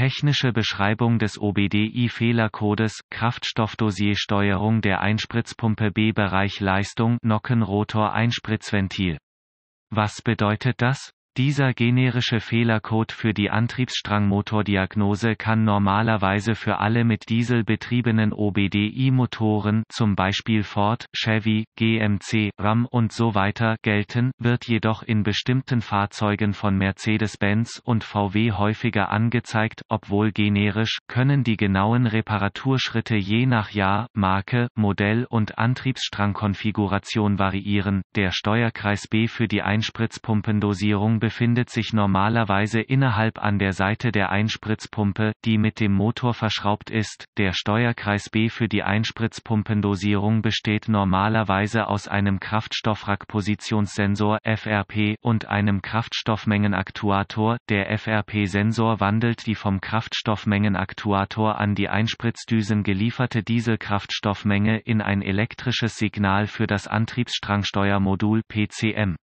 Technische Beschreibung des OBDI-Fehlercodes, Kraftstoffdosiersteuerung der Einspritzpumpe B-Bereich Leistung Nockenrotor-Einspritzventil. Was bedeutet das? Dieser generische Fehlercode für die Antriebsstrangmotordiagnose kann normalerweise für alle mit Diesel betriebenen OBDI-Motoren zum Beispiel Ford, Chevy, GMC, RAM und so weiter gelten, wird jedoch in bestimmten Fahrzeugen von Mercedes-Benz und VW häufiger angezeigt, obwohl generisch, können die genauen Reparaturschritte je nach Jahr, Marke, Modell und Antriebsstrangkonfiguration variieren. Der Steuerkreis B für die Einspritzpumpendosierung befindet sich normalerweise innerhalb an der Seite der Einspritzpumpe, die mit dem Motor verschraubt ist. Der Steuerkreis B für die Einspritzpumpendosierung besteht normalerweise aus einem Kraftstoffrackpositionssensor FRP und einem Kraftstoffmengenaktuator. Der FRP-Sensor wandelt die vom Kraftstoffmengenaktuator an die Einspritzdüsen gelieferte Dieselkraftstoffmenge in ein elektrisches Signal für das Antriebsstrangsteuermodul PCM.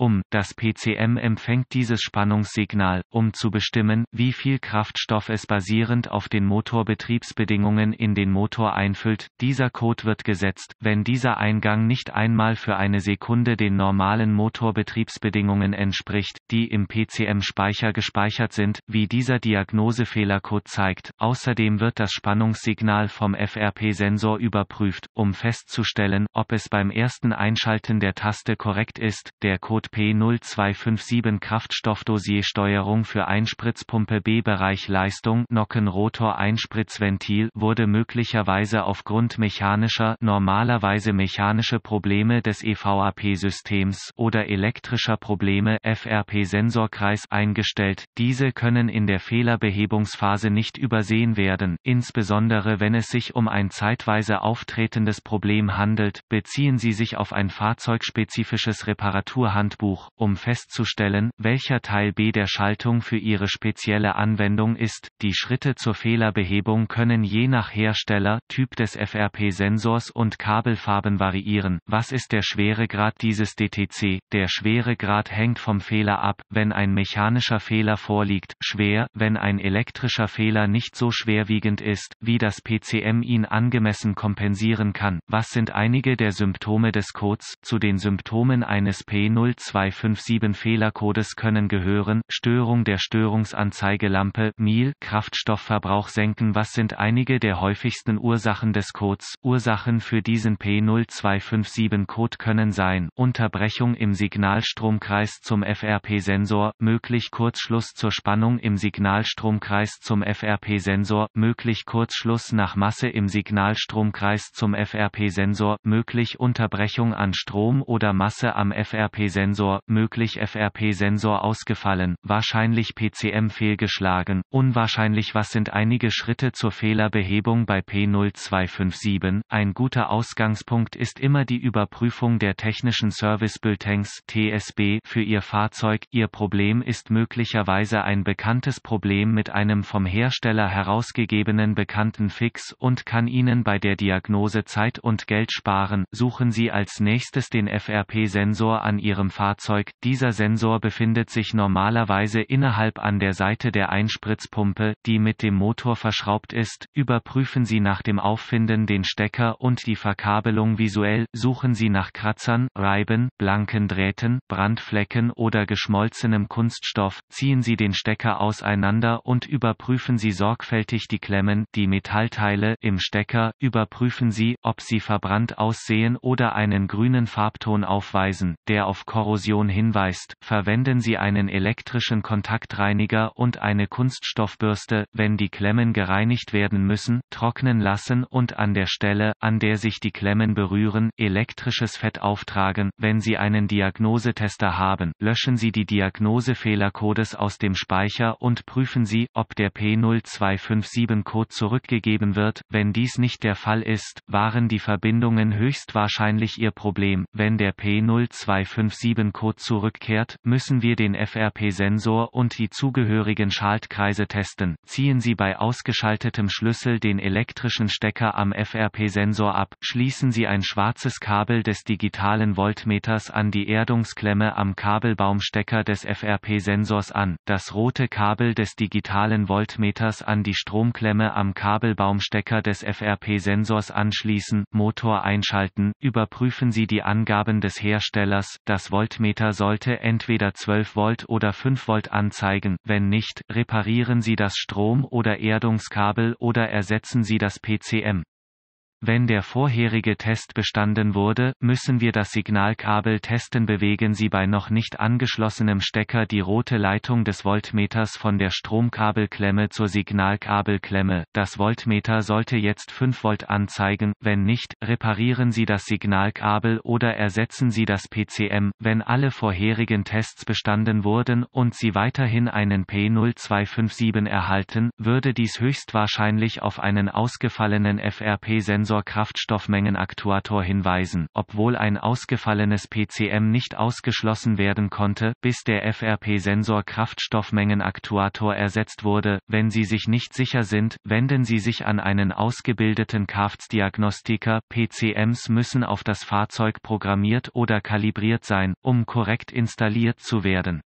Um, das PCM empfängt dieses Spannungssignal, um zu bestimmen, wie viel Kraftstoff es basierend auf den Motorbetriebsbedingungen in den Motor einfüllt. Dieser Code wird gesetzt, wenn dieser Eingang nicht einmal für eine Sekunde den normalen Motorbetriebsbedingungen entspricht, die im PCM-Speicher gespeichert sind, wie dieser Diagnosefehlercode zeigt. Außerdem wird das Spannungssignal vom FRP-Sensor überprüft, um festzustellen, ob es beim ersten Einschalten der Taste korrekt ist. Der Code P0257 Kraftstoffdosiersteuerung für Einspritzpumpe B-Bereich Leistung Nockenrotor-Einspritzventil wurde möglicherweise aufgrund mechanischer normalerweise mechanische Probleme des EVAP-Systems oder elektrischer Probleme FRP-Sensorkreis eingestellt, diese können in der Fehlerbehebungsphase nicht übersehen werden, insbesondere wenn es sich um ein zeitweise auftretendes Problem handelt, beziehen sie sich auf ein fahrzeugspezifisches Reparaturhandbuch Schaltungsbuch, um festzustellen, welcher Teil B der Schaltung für ihre spezielle Anwendung ist. Die Schritte zur Fehlerbehebung können je nach Hersteller, Typ des FRP-Sensors und Kabelfarben variieren. Was ist der Schweregrad dieses DTC? Der Schweregrad hängt vom Fehler ab, wenn ein mechanischer Fehler vorliegt, schwer, wenn ein elektrischer Fehler nicht so schwerwiegend ist, wie das PCM ihn angemessen kompensieren kann. Was sind einige der Symptome des Codes? Zu den Symptomen eines P0 257-Fehlercodes können gehören, Störung der Störungsanzeigelampe, MIL, Kraftstoffverbrauch senken. Was sind einige der häufigsten Ursachen des Codes? Ursachen für diesen P0257-Code können sein, Unterbrechung im Signalstromkreis zum FRP-Sensor, möglich Kurzschluss zur Spannung im Signalstromkreis zum FRP-Sensor, möglich Kurzschluss nach Masse im Signalstromkreis zum FRP-Sensor, möglich Unterbrechung an Strom oder Masse am FRP-Sensor, Sensor, möglich FRP-Sensor ausgefallen, wahrscheinlich PCM fehlgeschlagen, unwahrscheinlich Was sind einige Schritte zur Fehlerbehebung bei P0257? Ein guter Ausgangspunkt ist immer die Überprüfung der technischen Service Bulletins TSB für Ihr Fahrzeug. Ihr Problem ist möglicherweise ein bekanntes Problem mit einem vom Hersteller herausgegebenen bekannten Fix und kann Ihnen bei der Diagnose Zeit und Geld sparen. Suchen Sie als nächstes den FRP-Sensor an Ihrem Fahrzeug Fahrzeug, dieser Sensor befindet sich normalerweise innerhalb an der Seite der Einspritzpumpe, die mit dem Motor verschraubt ist, überprüfen Sie nach dem Auffinden den Stecker und die Verkabelung visuell, suchen Sie nach Kratzern, Reiben, blanken Drähten, Brandflecken oder geschmolzenem Kunststoff, ziehen Sie den Stecker auseinander und überprüfen Sie sorgfältig die Klemmen, die Metallteile im Stecker, überprüfen Sie, ob sie verbrannt aussehen oder einen grünen Farbton aufweisen, der auf Korrosion Korrosion hinweist, verwenden Sie einen elektrischen Kontaktreiniger und eine Kunststoffbürste, wenn die Klemmen gereinigt werden müssen, trocknen lassen und an der Stelle, an der sich die Klemmen berühren, elektrisches Fett auftragen. Wenn Sie einen Diagnosetester haben, löschen Sie die Diagnosefehlercodes aus dem Speicher und prüfen Sie, ob der P0257-Code zurückgegeben wird. Wenn dies nicht der Fall ist, waren die Verbindungen höchstwahrscheinlich Ihr Problem. Wenn der P0257 Scheibencode zurückkehrt, müssen wir den FRP-Sensor und die zugehörigen Schaltkreise testen. Ziehen Sie bei ausgeschaltetem Schlüssel den elektrischen Stecker am FRP-Sensor ab, schließen Sie ein schwarzes Kabel des digitalen Voltmeters an die Erdungsklemme am Kabelbaumstecker des FRP-Sensors an, das rote Kabel des digitalen Voltmeters an die Stromklemme am Kabelbaumstecker des FRP-Sensors anschließen, Motor einschalten, überprüfen Sie die Angaben des Herstellers, das Volt Voltmeter sollte entweder 12 Volt oder 5 Volt anzeigen, wenn nicht, reparieren Sie das Strom- oder Erdungskabel oder ersetzen Sie das PCM. Wenn der vorherige Test bestanden wurde, müssen wir das Signalkabel testen. Bewegen Sie bei noch nicht angeschlossenem Stecker die rote Leitung des Voltmeters von der Stromkabelklemme zur Signalkabelklemme. Das Voltmeter sollte jetzt 5 Volt anzeigen. Wenn nicht, reparieren Sie das Signalkabel oder ersetzen Sie das PCM. Wenn alle vorherigen Tests bestanden wurden und Sie weiterhin einen P0257 erhalten, würde dies höchstwahrscheinlich auf einen ausgefallenen FRP-Sensor Sensor-Kraftstoffmengenaktuator hinweisen, obwohl ein ausgefallenes PCM nicht ausgeschlossen werden konnte, bis der FRP-Sensor-Kraftstoffmengenaktuator ersetzt wurde. Wenn Sie sich nicht sicher sind, wenden Sie sich an einen ausgebildeten Kraftsdiagnostiker. PCMs müssen auf das Fahrzeug programmiert oder kalibriert sein, um korrekt installiert zu werden.